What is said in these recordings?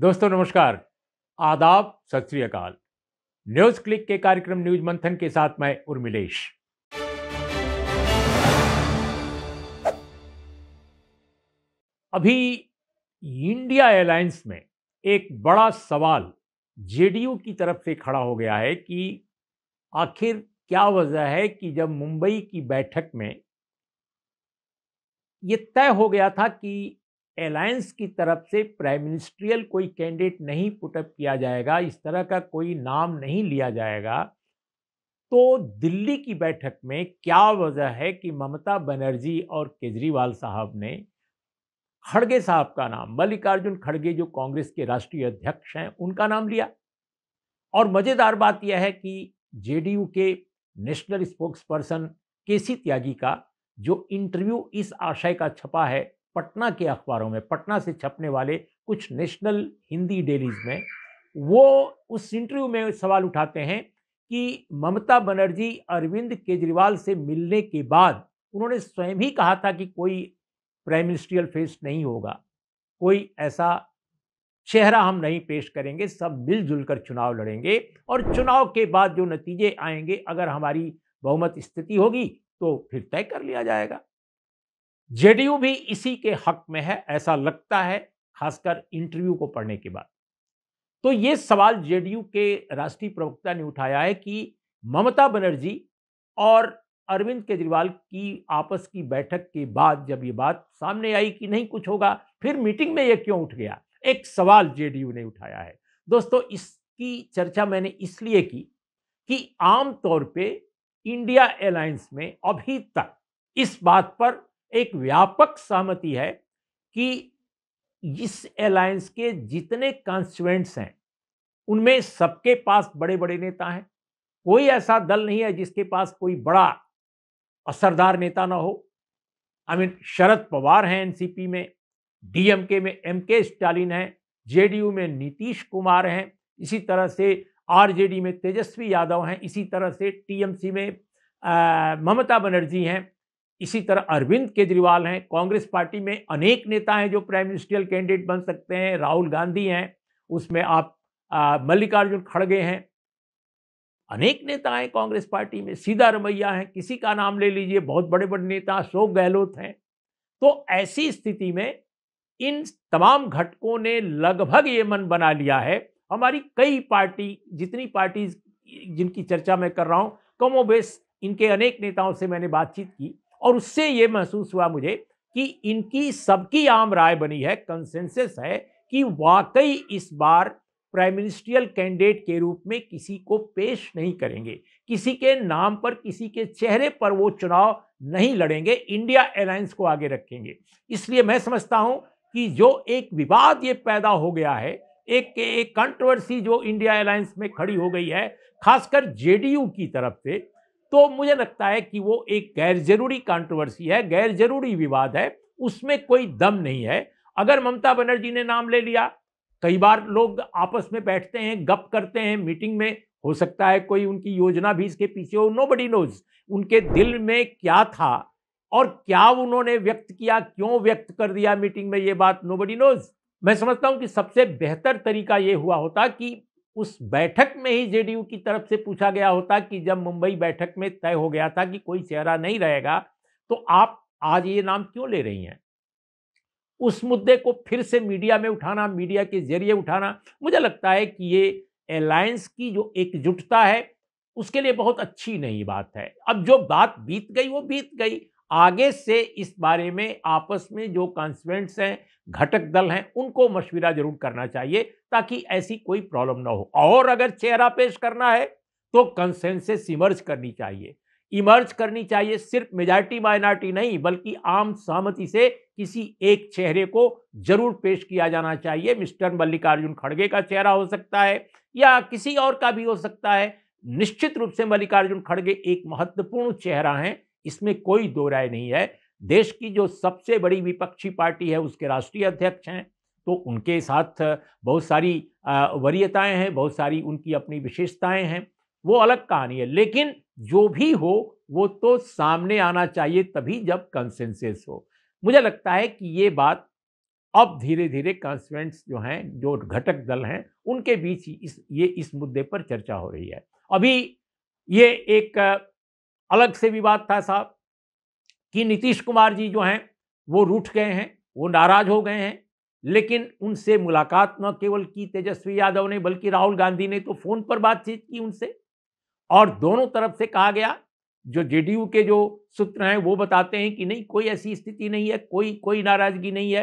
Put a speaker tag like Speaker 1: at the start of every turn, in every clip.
Speaker 1: दोस्तों नमस्कार आदाब सत श्रीकाल न्यूज क्लिक के कार्यक्रम न्यूज मंथन के साथ मैं उर्मिलेश अभी इंडिया एयरलाइंस में एक बड़ा सवाल जेडीयू की तरफ से खड़ा हो गया है कि आखिर क्या वजह है कि जब मुंबई की बैठक में यह तय हो गया था कि अलायंस की तरफ से प्राइम मिनिस्ट्रियल कोई कैंडिडेट नहीं पुटअप किया जाएगा इस तरह का कोई नाम नहीं लिया जाएगा तो दिल्ली की बैठक में क्या वजह है कि ममता बनर्जी और केजरीवाल साहब ने खड़गे साहब का नाम मल्लिकार्जुन खड़गे जो कांग्रेस के राष्ट्रीय अध्यक्ष हैं उनका नाम लिया और मज़ेदार बात यह है कि जेडीयू के नेशनल स्पोक्स पर्सन के सी त्यागी का जो इंटरव्यू इस आशय का छपा है पटना के अखबारों में पटना से छपने वाले कुछ नेशनल हिंदी डेलीज में वो उस इंटरव्यू में सवाल उठाते हैं कि ममता बनर्जी अरविंद केजरीवाल से मिलने के बाद उन्होंने स्वयं ही कहा था कि कोई प्राइम मिनिस्ट्रियल फेस नहीं होगा कोई ऐसा चेहरा हम नहीं पेश करेंगे सब मिलजुल कर चुनाव लड़ेंगे और चुनाव के बाद जो नतीजे आएंगे अगर हमारी बहुमत स्थिति होगी तो फिर तय कर लिया जाएगा जेडीयू भी इसी के हक में है ऐसा लगता है खासकर इंटरव्यू को पढ़ने के बाद तो ये सवाल जेडीयू के राष्ट्रीय प्रवक्ता ने उठाया है कि ममता बनर्जी और अरविंद केजरीवाल की आपस की बैठक के बाद जब ये बात सामने आई कि नहीं कुछ होगा फिर मीटिंग में ये क्यों उठ गया एक सवाल जेडीयू ने उठाया है दोस्तों इसकी चर्चा मैंने इसलिए की कि आमतौर पे इंडिया एलायंस में अभी तक इस बात पर एक व्यापक सहमति है कि इस अलायंस के जितने कॉन्स्टिट्यूएंट्स हैं उनमें सबके पास बड़े बड़े नेता हैं कोई ऐसा दल नहीं है जिसके पास कोई बड़ा असरदार नेता ना हो आई मीन शरद पवार हैं एनसीपी में डीएमके में एम के स्टालिन हैं जेडीयू में नीतीश कुमार हैं इसी तरह से आरजेडी में तेजस्वी यादव हैं इसी तरह से टीएमसी में ममता बनर्जी हैं इसी तरह अरविंद केजरीवाल हैं कांग्रेस पार्टी में अनेक नेता हैं जो प्राइम मिनिस्ट्रियल कैंडिडेट बन सकते हैं राहुल गांधी हैं उसमें आप मल्लिकार्जुन खड़गे हैं अनेक नेता हैं कांग्रेस पार्टी में सीधा रमैया हैं किसी का नाम ले लीजिए बहुत बड़े बड़े नेता अशोक गहलोत हैं तो ऐसी स्थिति में इन तमाम घटकों ने लगभग ये मन बना लिया है हमारी कई पार्टी जितनी पार्टी जिनकी चर्चा मैं कर रहा हूँ कमोबेश इनके अनेक नेताओं से मैंने बातचीत की और उससे ये महसूस हुआ मुझे कि इनकी सबकी आम राय बनी है कंसेंसस है कि वाकई इस बार प्राइम मिनिस्ट्रियल कैंडिडेट के रूप में किसी को पेश नहीं करेंगे किसी के नाम पर किसी के चेहरे पर वो चुनाव नहीं लड़ेंगे इंडिया एलायंस को आगे रखेंगे इसलिए मैं समझता हूँ कि जो एक विवाद ये पैदा हो गया है एक एक कंट्रोवर्सी जो इंडिया एलायंस में खड़ी हो गई है खासकर जेडीयू की तरफ से तो मुझे लगता है कि वो एक गैर जरूरी कॉन्ट्रोवर्सी है गैर जरूरी विवाद है उसमें कोई दम नहीं है अगर ममता बनर्जी ने नाम ले लिया कई बार लोग आपस में बैठते हैं गप करते हैं मीटिंग में हो सकता है कोई उनकी योजना भी इसके पीछे हो नो बडी नोज उनके दिल में क्या था और क्या उन्होंने व्यक्त किया क्यों व्यक्त कर दिया मीटिंग में ये बात नो बडी नोज मैं समझता हूं कि सबसे बेहतर तरीका ये हुआ होता कि उस बैठक में ही जेडीयू की तरफ से पूछा गया होता कि जब मुंबई बैठक में तय हो गया था कि कोई चेहरा नहीं रहेगा तो आप आज ये नाम क्यों ले रही हैं उस मुद्दे को फिर से मीडिया में उठाना मीडिया के जरिए उठाना मुझे लगता है कि ये अलायंस की जो एकजुटता है उसके लिए बहुत अच्छी नहीं बात है अब जो बात बीत गई वो बीत गई आगे से इस बारे में आपस में जो कॉन्स्टिट्यूंट्स हैं घटक दल हैं उनको मशविरा जरूर करना चाहिए ताकि ऐसी कोई प्रॉब्लम ना हो और अगर चेहरा पेश करना है तो कंसेंसस इमर्ज करनी चाहिए इमर्ज करनी चाहिए सिर्फ मेजॉरिटी माइनॉरिटी नहीं बल्कि आम सहमति से किसी एक चेहरे को जरूर पेश किया जाना चाहिए मिस्टर मल्लिकार्जुन खड़गे का चेहरा हो सकता है या किसी और का भी हो सकता है निश्चित रूप से मल्लिकार्जुन खड़गे एक महत्वपूर्ण चेहरा है इसमें कोई दो राय नहीं है देश की जो सबसे बड़ी विपक्षी पार्टी है उसके राष्ट्रीय अध्यक्ष हैं तो उनके साथ बहुत सारी वरीयताएं हैं बहुत सारी उनकी अपनी विशेषताएं हैं वो अलग कहानी है लेकिन जो भी हो वो तो सामने आना चाहिए तभी जब कंसेंसस हो मुझे लगता है कि ये बात अब धीरे धीरे कॉन्स्टिट्यूंट्स जो हैं जो घटक दल हैं उनके बीच इस ये इस मुद्दे पर चर्चा हो रही है अभी ये एक अलग से विवाद था साहब कि नीतीश कुमार जी जो हैं वो रूठ गए हैं वो नाराज हो गए हैं लेकिन उनसे मुलाकात न केवल की तेजस्वी यादव ने बल्कि राहुल गांधी ने तो फोन पर बातचीत की उनसे और दोनों तरफ से कहा गया जो जेडीयू के जो सूत्र हैं वो बताते हैं कि नहीं कोई ऐसी स्थिति नहीं है कोई कोई नाराजगी नहीं है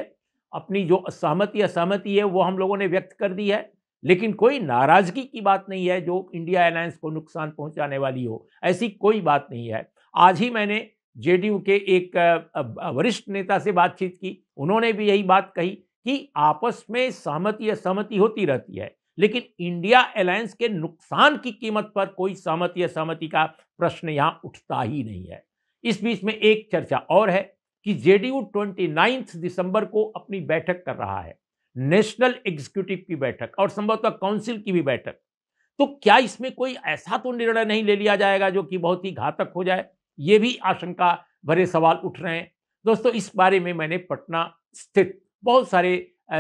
Speaker 1: अपनी जो असहमति असहमति है वो हम लोगों ने व्यक्त कर दी है लेकिन कोई नाराजगी की बात नहीं है जो इंडिया एयरलाइंस को नुकसान पहुंचाने वाली हो ऐसी कोई बात नहीं है आज ही मैंने जेडीयू के एक वरिष्ठ नेता से बातचीत की उन्होंने भी यही बात कही कि आपस में सहमति असहमति होती रहती है लेकिन इंडिया एलायंस के नुकसान की कीमत पर कोई सहमति असहमति का प्रश्न यहाँ उठता ही नहीं है इस बीच में एक चर्चा और है कि जेडीयू ट्वेंटी दिसंबर को अपनी बैठक कर रहा है नेशनल एग्जीक्यूटिव की बैठक और संभवतः काउंसिल की भी बैठक तो क्या इसमें कोई ऐसा तो निर्णय नहीं ले लिया जाएगा जो कि बहुत ही घातक हो जाए ये भी आशंका भरे सवाल उठ रहे हैं दोस्तों इस बारे में मैंने पटना स्थित बहुत सारे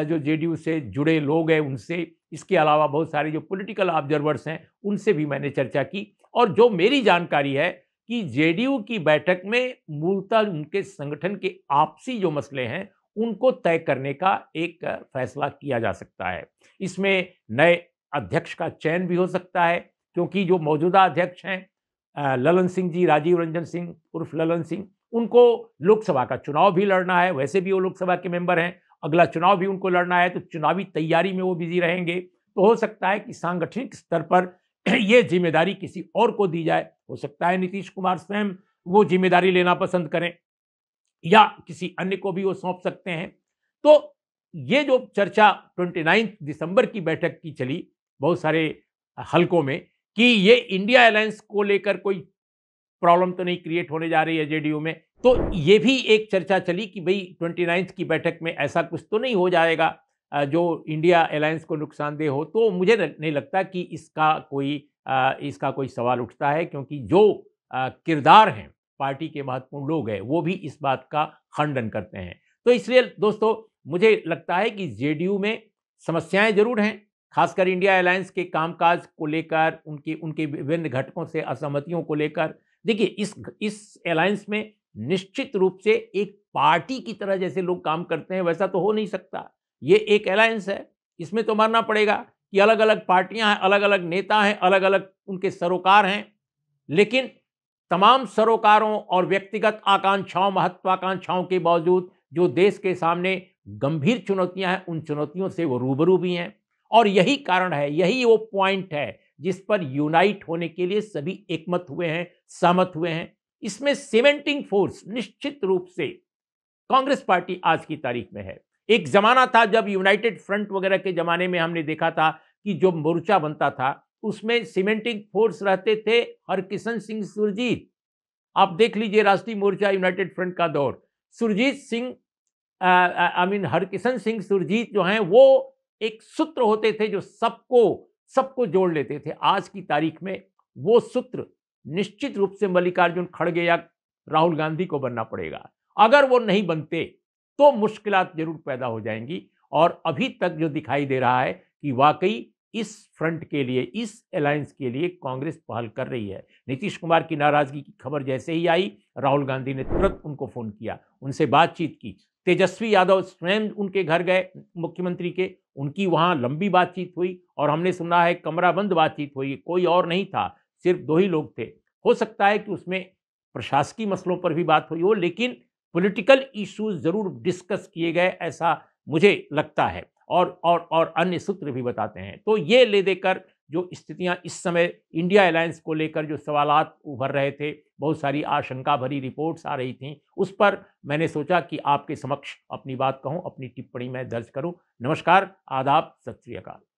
Speaker 1: जो जेडीयू से जुड़े लोग हैं उनसे इसके अलावा बहुत सारे जो पॉलिटिकल ऑब्जर्वर्स हैं उनसे भी मैंने चर्चा की और जो मेरी जानकारी है कि जेडीयू की बैठक में मूलतः उनके संगठन के आपसी जो मसले हैं उनको तय करने का एक फैसला किया जा सकता है इसमें नए अध्यक्ष का चयन भी हो सकता है क्योंकि जो मौजूदा अध्यक्ष हैं ललन सिंह जी राजीव रंजन सिंह उर्फ ललन सिंह उनको लोकसभा का चुनाव भी लड़ना है वैसे भी वो लोकसभा के मेंबर हैं अगला चुनाव भी उनको लड़ना है तो चुनावी तैयारी में वो बिजी रहेंगे तो हो सकता है कि सांगठनिक स्तर पर ये जिम्मेदारी किसी और को दी जाए हो सकता है नीतीश कुमार स्वयं वो जिम्मेदारी लेना पसंद करें या किसी अन्य को भी वो सौंप सकते हैं तो ये जो चर्चा ट्वेंटी दिसंबर की बैठक की चली बहुत सारे हलकों में कि ये इंडिया अलायंस को लेकर कोई प्रॉब्लम तो नहीं क्रिएट होने जा रही है जेडीयू में तो ये भी एक चर्चा चली कि भाई ट्वेंटी की बैठक में ऐसा कुछ तो नहीं हो जाएगा जो इंडिया अलायंस को नुकसानदेह हो तो मुझे नहीं लगता कि इसका कोई इसका कोई सवाल उठता है क्योंकि जो किरदार हैं पार्टी के महत्वपूर्ण लोग हैं वो भी इस बात का खंडन करते हैं तो इसलिए दोस्तों मुझे लगता है कि जेडीयू में समस्याएं जरूर हैं खासकर इंडिया अलायंस के कामकाज को लेकर उनके उनके विभिन्न घटकों से असहमतियों को लेकर देखिए इस इस अलायंस में निश्चित रूप से एक पार्टी की तरह जैसे लोग काम करते हैं वैसा तो हो नहीं सकता ये एक अलायंस है इसमें तो मानना पड़ेगा कि अलग अलग पार्टियां हैं अलग अलग नेता हैं अलग अलग उनके सरोकार हैं लेकिन तमाम सरोकारों और व्यक्तिगत आकांक्षाओं महत्वाकांक्षाओं के बावजूद जो देश के सामने गंभीर चुनौतियां हैं उन चुनौतियों से वो रूबरू भी हैं और यही कारण है यही वो पॉइंट है जिस पर यूनाइट होने के लिए सभी एकमत हुए हैं सहमत हुए हैं इसमें सीमेंटिंग फोर्स निश्चित रूप से कांग्रेस पार्टी आज की तारीख में है एक जमाना था जब यूनाइटेड फ्रंट वगैरह के जमाने में हमने देखा था कि जो मोर्चा बनता था उसमें सीमेंटिंग फोर्स रहते थे हरकिशन सिंह सुरजीत आप देख लीजिए राष्ट्रीय मोर्चा यूनाइटेड फ्रंट का दौर सुरजीत सिंह आई मीन हरकिशन सिंह सुरजीत जो हैं वो एक सूत्र होते थे जो सबको सबको जोड़ लेते थे आज की तारीख में वो सूत्र निश्चित रूप से मल्लिकार्जुन खड़गे या राहुल गांधी को बनना पड़ेगा अगर वो नहीं बनते तो मुश्किलात जरूर पैदा हो जाएंगी और अभी तक जो दिखाई दे रहा है कि वाकई इस फ्रंट के लिए इस अलायंस के लिए कांग्रेस पहल कर रही है नीतीश कुमार की नाराज़गी की खबर जैसे ही आई राहुल गांधी ने तुरंत उनको फ़ोन किया उनसे बातचीत की तेजस्वी यादव स्वयं उनके घर गए मुख्यमंत्री के उनकी वहाँ लंबी बातचीत हुई और हमने सुना है कमरा बंद बातचीत हुई कोई और नहीं था सिर्फ दो ही लोग थे हो सकता है कि उसमें प्रशासकीय मसलों पर भी बात हुई हो लेकिन पॉलिटिकल इश्यूज ज़रूर डिस्कस किए गए ऐसा मुझे लगता है और और और अन्य सूत्र भी बताते हैं तो ये ले देकर जो स्थितियां इस समय इंडिया अलायंस को लेकर जो सवाल उभर रहे थे बहुत सारी आशंका भरी रिपोर्ट्स आ रही थी उस पर मैंने सोचा कि आपके समक्ष अपनी बात कहूँ अपनी टिप्पणी मैं दर्ज करूँ नमस्कार आदाब सत श्रीकाल